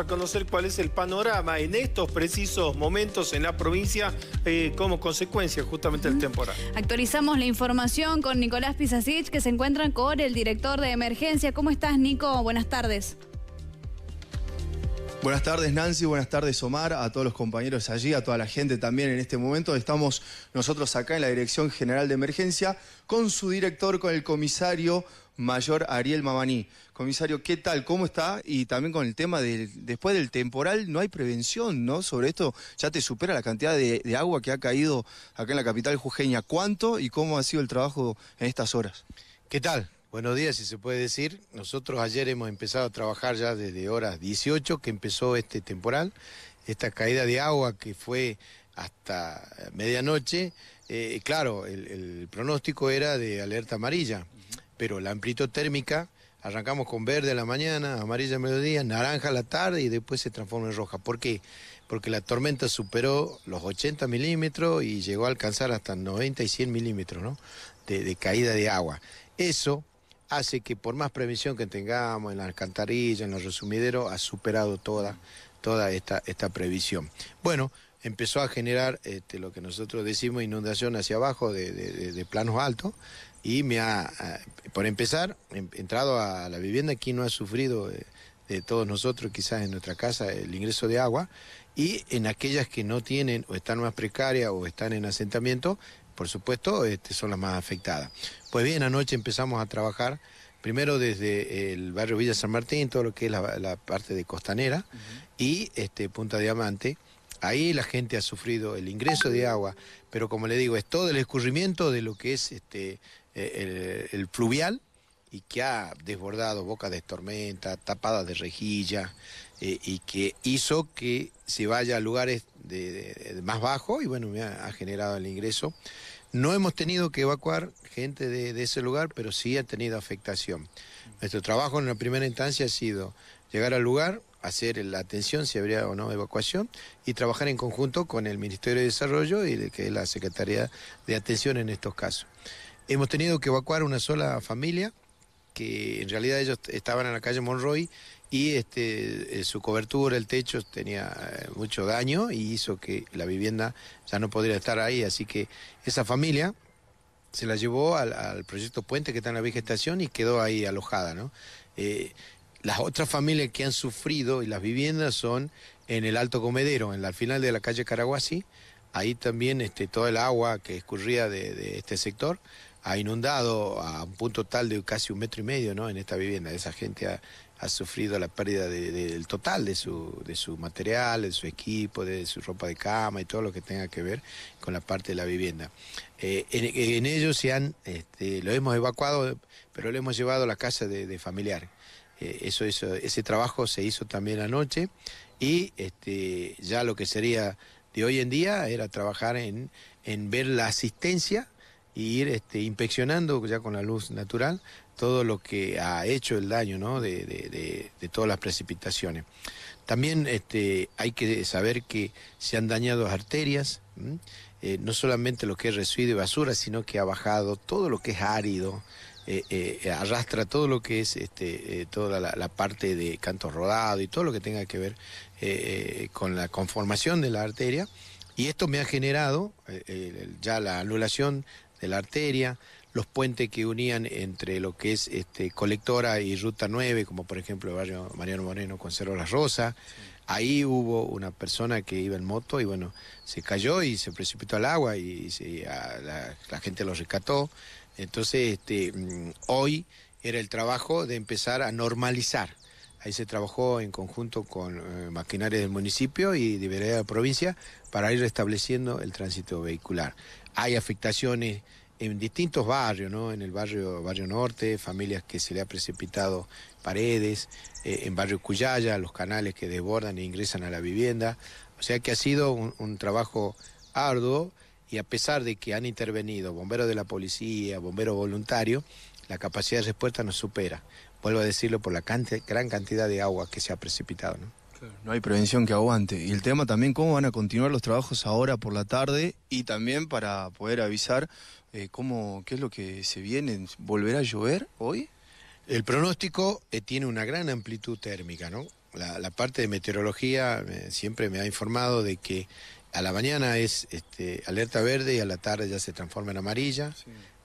a conocer cuál es el panorama en estos precisos momentos en la provincia eh, como consecuencia justamente del temporal. Actualizamos la información con Nicolás Pisasich, que se encuentra con el director de emergencia. ¿Cómo estás, Nico? Buenas tardes. Buenas tardes Nancy, buenas tardes Omar, a todos los compañeros allí, a toda la gente también en este momento. Estamos nosotros acá en la Dirección General de Emergencia con su director, con el comisario mayor Ariel Mamaní. Comisario, ¿qué tal? ¿Cómo está? Y también con el tema del después del temporal, no hay prevención, ¿no? Sobre esto ya te supera la cantidad de, de agua que ha caído acá en la capital jujeña. ¿Cuánto y cómo ha sido el trabajo en estas horas? ¿Qué tal? Buenos días, si se puede decir. Nosotros ayer hemos empezado a trabajar ya desde horas 18 que empezó este temporal, esta caída de agua que fue hasta eh, medianoche. Eh, claro, el, pronóstico era de alerta amarilla, pero la amplitud térmica arrancamos con verde a la mañana, amarilla a mediodía, naranja a la tarde y después se transforma en roja. ¿Por qué? Porque la tormenta superó los 80 milímetros y llegó a alcanzar hasta 90 y 100 milímetros de, de caída de agua. Eso hace que por más previsión que tengamos en la alcantarilla, en los resumideros, ha superado toda, toda esta, esta previsión. Bueno, empezó a generar este, lo que nosotros decimos inundación hacia abajo de, planos altos y me ha, ah, por empezar, em, entrado a la vivienda, aquí no ha sufrido de, eh, de todos nosotros, quizás en nuestra casa, el ingreso de agua y en aquellas que no tienen o están más precarias o están en asentamiento, por supuesto, este, son las más afectadas. Pues bien, anoche empezamos a trabajar, primero desde el barrio Villa San Martín, todo lo que es la, parte de Costanera y este, Punta Diamante. Ahí la gente ha sufrido el ingreso de agua, pero como le digo, es todo el escurrimiento de lo que es este, eh, el, el fluvial y que ha desbordado bocas de tormenta, tapadas de rejilla, eh, y que hizo que se vaya a lugares de, más bajos y bueno, ha, ha, generado el ingreso. No hemos tenido que evacuar gente de, ese lugar, pero sí ha tenido afectación. Nuestro trabajo en la primera instancia ha sido llegar al lugar, hacer la atención si habría o no evacuación y trabajar en conjunto con el Ministerio de Desarrollo y que la Secretaría de Atención en estos casos. Hemos tenido que evacuar una sola familia que en realidad ellos estaban en la calle Monroy y este, eh, su cobertura, el techo tenía eh, mucho daño y hizo que la vivienda ya no podría estar ahí. Así que esa familia se la llevó al, proyecto Puente que está en la vegetación y quedó ahí alojada. ¿no? Eh, las otras familias que han sufrido y las viviendas son en el Alto Comedero, en la final de la calle Caraguasi. Ahí también este, todo el agua que escurría de este sector ha inundado a un punto tal de casi un metro y medio ¿no? en esta vivienda. Esa gente ha, sufrido la pérdida del total de su, de su material, de su equipo, de su ropa de cama y todo lo que tenga que ver con la parte de la vivienda. Eh, en, ellos se han, este, lo hemos evacuado, pero lo hemos llevado a la casa de, familiar. Eh, eso, ese trabajo se hizo también anoche y este, ya lo que sería de hoy en día era trabajar en, en ver la asistencia y ir este, inspeccionando ya con la luz natural todo lo que ha hecho el daño de, todas las precipitaciones. También este, hay que saber que se han dañado arterias, eh, no solamente lo que es residuo y basura, sino que ha bajado todo lo que es árido, eh, eh, arrastra todo lo que es este, toda la, la, parte de canto rodado y todo lo que tenga que ver con la conformación de la arteria. Y esto me ha generado ya la anulación de la arteria, los puentes que unían entre lo que es este, Colectora y Ruta 9, como por ejemplo el barrio Mariano Moreno con Cerro Las Rosas. Ahí hubo una persona que iba en moto y bueno, se cayó y se precipitó al agua y, la, gente lo rescató. Entonces, este, mm, hoy era el trabajo de empezar a normalizar Ahí se trabajó en conjunto con maquinaria eh, maquinarias del municipio y de Vereda de la provincia para ir restableciendo el tránsito vehicular. Hay afectaciones en distintos barrios, En el barrio, barrio norte, familias que se le ha precipitado paredes, eh, en barrio Cuyaya, los canales que desbordan e ingresan a la vivienda. O sea que ha sido un, un trabajo arduo y a pesar de que han intervenido bomberos de la policía, bomberos voluntarios, la capacidad de respuesta nos supera vuelvo a decirlo, por la gran cantidad de agua que se ha precipitado. ¿no? no hay prevención que aguante. Y el tema también, cómo van a continuar los trabajos ahora por la tarde y también para poder avisar eh, cómo, qué es lo que se viene. ¿Volverá a llover hoy? El pronóstico eh, tiene una gran amplitud térmica, ¿no? La, parte de meteorología eh, siempre me ha informado de que a la mañana es este, alerta verde y a la tarde ya se transforma en amarilla,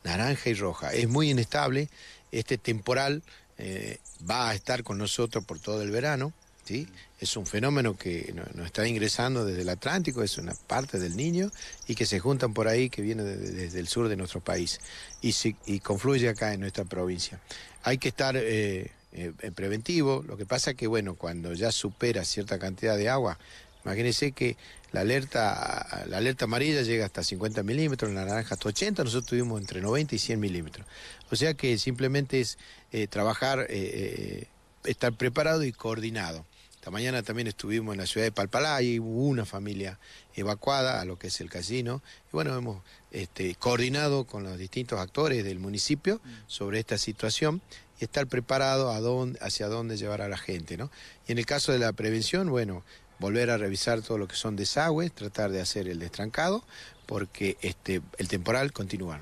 naranja y roja. Es muy inestable este temporal eh, va a estar con nosotros por todo el verano. ¿sí? Es un fenómeno que nos está ingresando desde el Atlántico, es una parte del niño, y que se juntan por ahí, que viene desde el sur de nuestro país, y, confluye acá en nuestra provincia. Hay que estar eh, eh, preventivo, lo que pasa que, bueno, cuando ya supera cierta cantidad de agua, Imagínense que la alerta, la alerta amarilla llega hasta 50 milímetros, la naranja hasta 80, nosotros tuvimos entre 90 y 100 milímetros. O sea que simplemente es eh, trabajar, eh, eh, estar preparado y coordinado. Esta mañana también estuvimos en la ciudad de Palpalá... ...y hubo una familia evacuada a lo que es el casino. Y bueno, hemos este, coordinado con los distintos actores del municipio mm. sobre esta situación y estar preparado a dónde, hacia dónde llevar a la gente. ¿no? Y en el caso de la prevención, bueno, volver a revisar todo lo que son desagües, tratar de hacer el destrancado, porque este, el temporal continúa.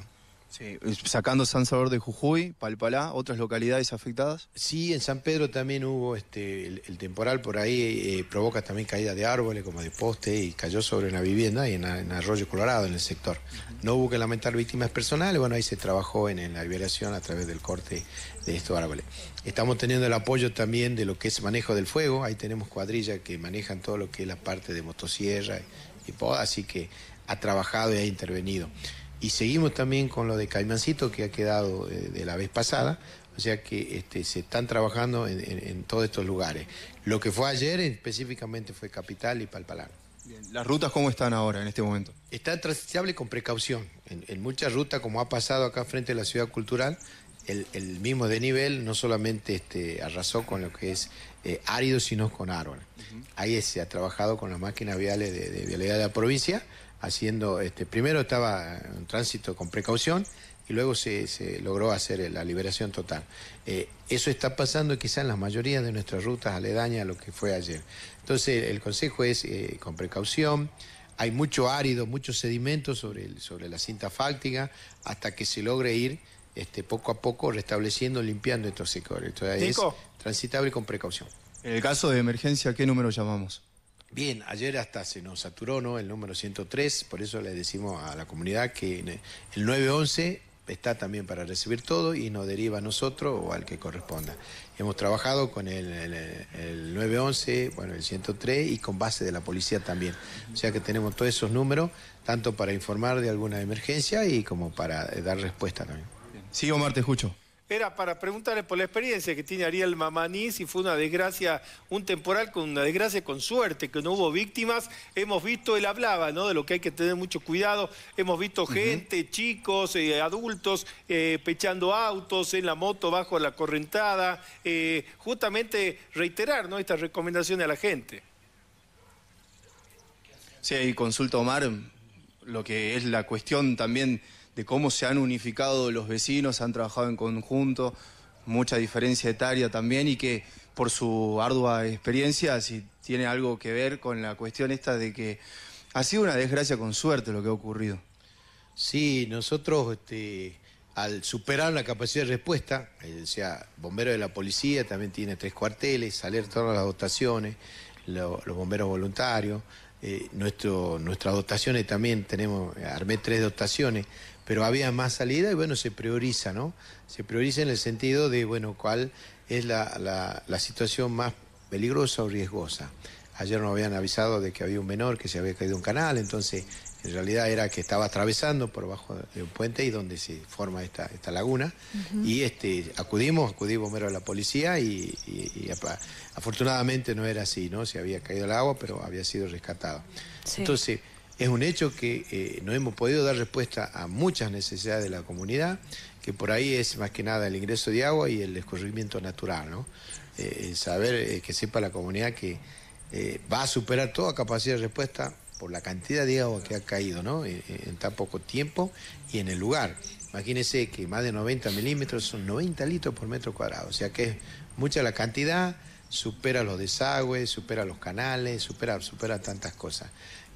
Sí, sacando San Salvador de Jujuy, Palpalá, otras localidades afectadas. Sí, en San Pedro también hubo este el, temporal por ahí, eh, provoca también caída de árboles como de poste y cayó sobre una vivienda y en, Arroyo Colorado, en el sector. No hubo que lamentar víctimas personales, bueno, ahí se trabajó en, la liberación a través del corte de estos árboles. Estamos teniendo el apoyo también de lo que es manejo del fuego, ahí tenemos cuadrillas que manejan todo lo que es la parte de motosierra y, y poda, así que ha trabajado y ha intervenido. Y seguimos también con lo de Caimancito que ha quedado eh, de, la vez pasada, o sea que este, se están trabajando en, todos estos lugares. Lo que fue ayer específicamente fue Capital y palpalar. ¿Las rutas cómo están ahora en este momento? Están transitable con precaución. En, en muchas rutas, como ha pasado acá frente a la Ciudad Cultural, el, mismo mismo desnivel no solamente este, arrasó con lo que es eh, árido, sino con árbol. Ahí se ha trabajado con las máquinas viales de, vialidad de la provincia haciendo, este, primero estaba en tránsito con precaución y luego se, logró hacer la liberación total. Eh, eso está pasando quizá en la mayoría de nuestras rutas aledañas a lo que fue ayer. Entonces el consejo es eh, con precaución. Hay mucho árido, mucho sedimento sobre, sobre la cinta fáctica hasta que se logre ir este, poco a poco restableciendo, limpiando estos sectores. Entonces transitable con precaución. En el caso de emergencia, ¿qué número llamamos? Bien, ayer hasta se nos saturó ¿no? el número 103, por eso le decimos a la comunidad que el 911 está también para recibir todo y nos deriva a nosotros o al que corresponda. Hemos trabajado con el, 911, bueno, el 103 y con base de la policía también. O sea que tenemos todos esos números, tanto para informar de alguna emergencia y como para eh, dar respuesta también. Sigo Marte escucho era para preguntarle por la experiencia que tiene Ariel Mamani, si fue una desgracia, un temporal con una desgracia con suerte, que no hubo víctimas. Hemos visto, él hablaba, ¿no? De lo que hay que tener mucho cuidado. Hemos visto gente, chicos, eh, adultos, eh, pechando autos en la moto bajo la correntada. Eh, justamente reiterar, ¿no? Estas recomendaciones a la gente. Sí, y consulta Omar, lo que es la cuestión también de cómo se han unificado los vecinos, han trabajado en conjunto, mucha diferencia etaria también y que por su ardua experiencia, si tiene algo que ver con la cuestión esta de que ha sido una desgracia con suerte lo que ha ocurrido. Sí, nosotros este, al superar la capacidad de respuesta, eh, o sea, bomberos de la policía también tiene tres cuarteles, alerta todas las dotaciones, los bomberos voluntarios, eh, nuestro, nuestras dotaciones también tenemos, armé tres dotaciones, pero había más salida y bueno, se prioriza, ¿no? Se prioriza en el sentido de, bueno, cuál es la, situación más peligrosa o riesgosa. Ayer nos habían avisado de que había un menor que se había caído un canal, entonces en realidad era que estaba atravesando por bajo de un puente y donde se forma esta, esta laguna. Y este, acudimos, a la policía y, afortunadamente no era así, ¿no? Se había caído el agua, pero había sido rescatado. Entonces, es un hecho que eh, no hemos podido dar respuesta a muchas necesidades de la comunidad, que por ahí es más que nada el ingreso de agua y el escurrimiento natural, ¿no? Eh, saber eh, que sepa la comunidad que va a superar toda capacidad de respuesta por la cantidad de agua que ha caído, En, tan poco tiempo y en el lugar. Imagínense que más de 90 milímetros son 90 litros por metro cuadrado, o sea que es mucha la cantidad, supera los desagües, supera los canales, supera, supera tantas cosas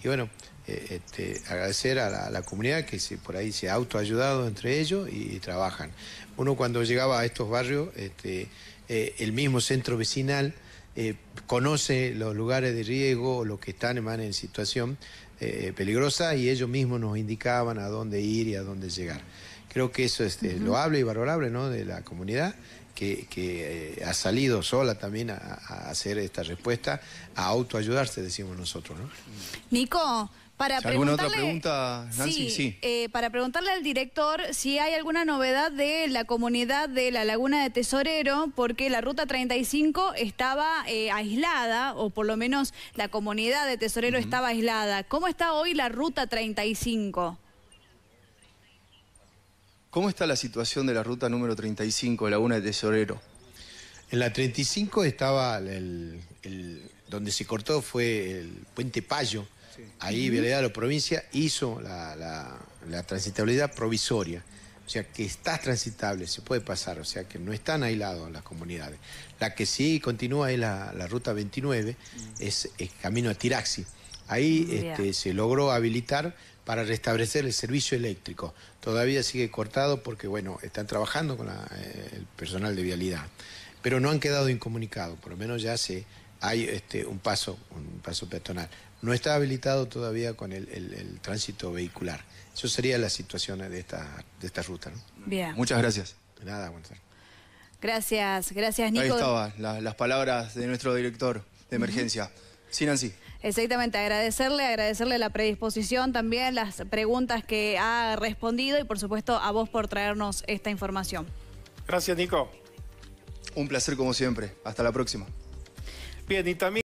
bueno, eh, este, agradecer a la, comunidad que por ahí se ha autoayudado entre ellos y, trabajan. Uno cuando llegaba a estos barrios, este, eh, el mismo centro vecinal eh, conoce los lugares de riesgo, los que están en situación peligrosa y ellos mismos nos indicaban a dónde ir y a dónde llegar. Creo que eso es este, loable y valorable ¿no? de la comunidad que, eh, ha salido sola también a, hacer esta respuesta, a autoayudarse, decimos nosotros. Nico, para eh, para preguntarle al director si hay alguna novedad de la comunidad de la Laguna de Tesorero, porque la Ruta 35 estaba eh, aislada, o por lo menos la comunidad de Tesorero estaba aislada. ¿Cómo está hoy la Ruta 35? ¿Cómo está la situación de la ruta número 35, de Laguna de Tesorero? En la 35 estaba el, donde se cortó fue el puente Payo. Ahí Vialidad de la provincia hizo la, transitabilidad provisoria. O sea que está transitable, se puede pasar, o sea que no están aislados las comunidades. La que sí continúa es la, ruta 29, mm. es, camino a Tiraxi. Ahí este, se logró habilitar para restablecer el servicio eléctrico. Todavía sigue cortado porque, bueno, están trabajando con eh, el personal de vialidad, pero no han quedado incomunicados, por lo menos ya se, hay este, un, paso, un paso peatonal. No está habilitado todavía con el, tránsito vehicular. Eso sería la situación de esta, de esta ruta. Bien. Muchas gracias. De nada, Gracias, gracias Nico. Ahí estaban las palabras de nuestro director de emergencia. Sin Sí, Exactamente, agradecerle, agradecerle la predisposición, también las preguntas que ha respondido y por supuesto a vos por traernos esta información. Gracias, Nico. Un placer como siempre. Hasta la próxima. Bien, y también...